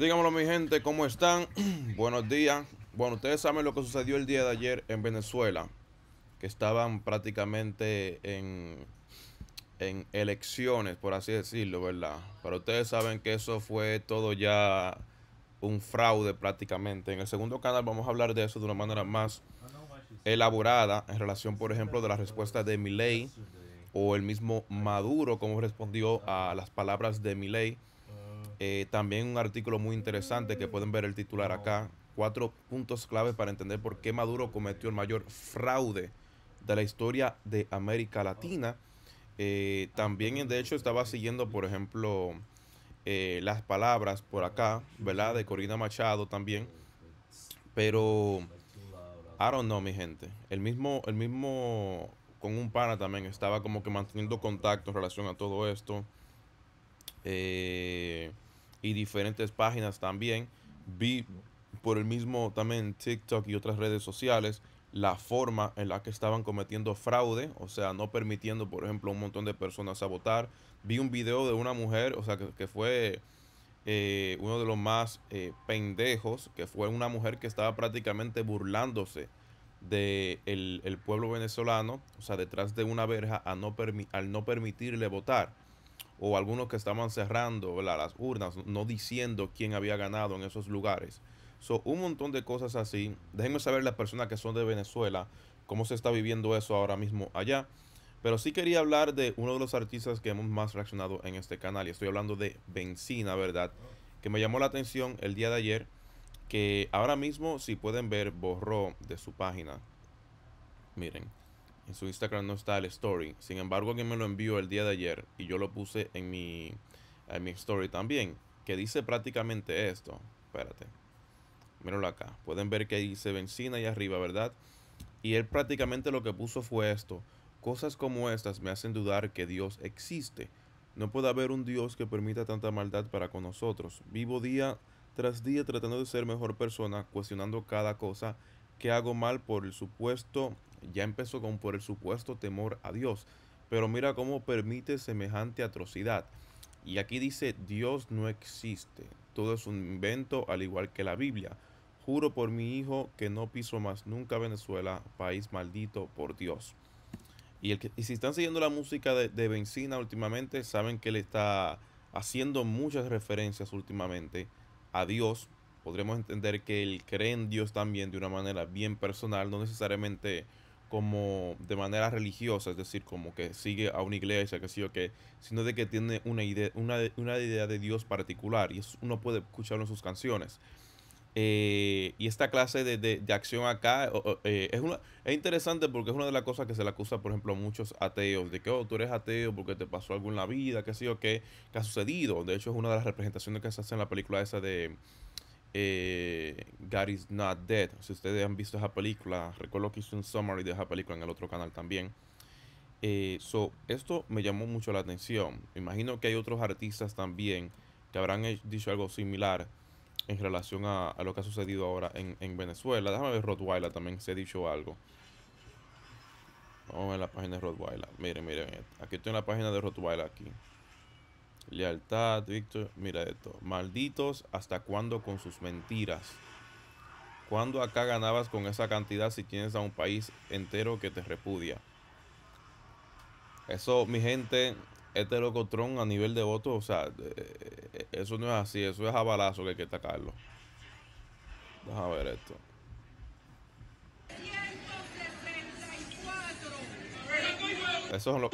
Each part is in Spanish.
Dígamelo mi gente, ¿cómo están? Buenos días. Bueno, ustedes saben lo que sucedió el día de ayer en Venezuela, que estaban prácticamente en, en elecciones, por así decirlo, ¿verdad? Pero ustedes saben que eso fue todo ya un fraude prácticamente. En el segundo canal vamos a hablar de eso de una manera más elaborada en relación, por ejemplo, de la respuesta de Miley o el mismo Maduro, cómo respondió a las palabras de Miley. Eh, también un artículo muy interesante que pueden ver el titular acá. Cuatro puntos claves para entender por qué Maduro cometió el mayor fraude de la historia de América Latina. Eh, también, de hecho, estaba siguiendo, por ejemplo, eh, las palabras por acá, ¿verdad? De Corina Machado también. Pero, I don't know, mi gente. El mismo, el mismo con un pana también estaba como que manteniendo contacto en relación a todo esto. Eh, y diferentes páginas también. Vi por el mismo también TikTok y otras redes sociales la forma en la que estaban cometiendo fraude, o sea, no permitiendo, por ejemplo, un montón de personas a votar. Vi un video de una mujer, o sea, que, fue eh, uno de los más eh, pendejos, que fue una mujer que estaba prácticamente burlándose del de el pueblo venezolano, o sea, detrás de una verja a al no permitirle votar o algunos que estaban cerrando las urnas, no diciendo quién había ganado en esos lugares. son un montón de cosas así. Déjenme saber las personas que son de Venezuela, cómo se está viviendo eso ahora mismo allá. Pero sí quería hablar de uno de los artistas que hemos más reaccionado en este canal. Y estoy hablando de Benzina, ¿verdad? Que me llamó la atención el día de ayer. Que ahora mismo, si pueden ver, borró de su página. Miren. En su Instagram no está el story. Sin embargo, que me lo envió el día de ayer y yo lo puse en mi, en mi story también. Que dice prácticamente esto. Espérate. Míralo acá. Pueden ver que dice vencina ahí arriba, ¿verdad? Y él prácticamente lo que puso fue esto. Cosas como estas me hacen dudar que Dios existe. No puede haber un Dios que permita tanta maldad para con nosotros. Vivo día tras día tratando de ser mejor persona, cuestionando cada cosa que hago mal por el supuesto ya empezó con por el supuesto temor a Dios, pero mira cómo permite semejante atrocidad. Y aquí dice, Dios no existe, todo es un invento al igual que la Biblia. Juro por mi hijo que no piso más nunca Venezuela, país maldito por Dios. Y, el si están siguiendo la música de, de Benzina últimamente, saben que le está haciendo muchas referencias últimamente a Dios. Podremos entender que él cree en Dios también de una manera bien personal, no necesariamente como de manera religiosa, es decir, como que sigue a una iglesia, que sí o que, sino de que tiene una idea, una, una idea de Dios particular y uno puede escucharlo en sus canciones. Eh, y esta clase de, de, acción acá eh, es, una, es interesante porque es una de las cosas que se le acusa, por ejemplo, a muchos ateos, de que oh, tú eres ateo porque te pasó algo en la vida, Que sé o que que ha sucedido. De hecho, es una de las representaciones que se hace en la película esa de eh, God is Not Dead. Si ustedes han visto esa película, recuerdo que hice un summary de esa película en el otro canal también. Eh, so, esto me llamó mucho la atención. Imagino que hay otros artistas también que habrán dicho algo similar en relación a, lo que ha sucedido ahora en, Venezuela. Déjame ver Rottweiler también se ha dicho algo. Vamos a ver la página de Rottweiler. Miren, miren. Aquí estoy en la página de Rottweiler aquí lealtad, Víctor, mira esto, malditos hasta cuándo con sus mentiras. ¿Cuándo acá ganabas con esa cantidad si tienes a un país entero que te repudia? Eso, mi gente, este locotrón a nivel de voto, o sea, eh, eso no es así, eso es a balazo que hay que atacarlo. a ver esto. Eso es lo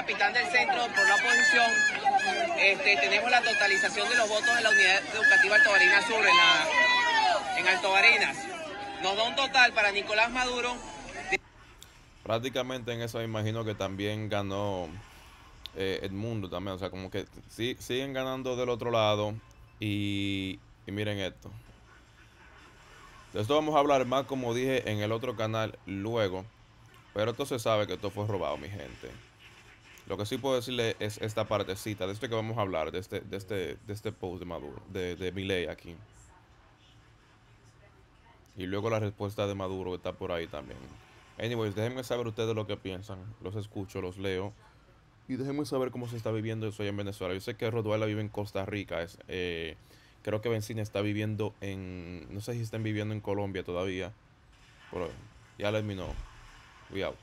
capitán del centro por la oposición. Este, tenemos la totalización de los votos de la unidad educativa Altovarinas Sur en, la, en Altovarinas. Nos da un total para Nicolás Maduro. Prácticamente en eso me imagino que también ganó eh, el también. O sea, como que sí, siguen ganando del otro lado. Y, y miren esto. De esto vamos a hablar más, como dije, en el otro canal luego. Pero esto se sabe que esto fue robado, mi gente. Lo que sí puedo decirle es esta partecita de esto que vamos a hablar, de este, de este, de este post de Maduro, de, de Miley aquí. Y luego la respuesta de Maduro está por ahí también. Anyways, déjenme saber ustedes lo que piensan. Los escucho, los leo. Y déjenme saber cómo se está viviendo eso allá en Venezuela. Yo sé que Roduela vive en Costa Rica. Eh, creo que Bencina está viviendo en... No sé si están viviendo en Colombia todavía. Pero ya les minó We out.